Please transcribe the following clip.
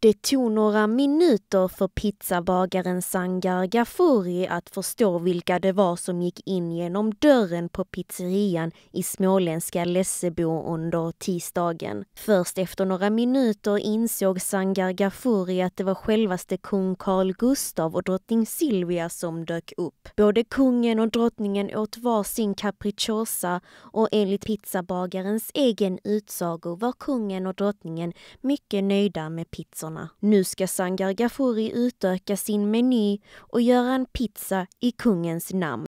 Det tog några minuter för pizzabagaren Sangar Gafuri att förstå vilka det var som gick in genom dörren på pizzerian i småländska Lessebo under tisdagen. Först efter några minuter insåg Sangar Gafuri att det var självaste kung Carl Gustav och drottning Silvia som dök upp. Både kungen och drottningen åt var sin capricciosa och enligt pizzabagarens egen utsago var kungen och drottningen mycket nöjda med pizzorna priserna. Nu ska Sangar Gafuri utöka sin meny och göra en pizza i kungens namn.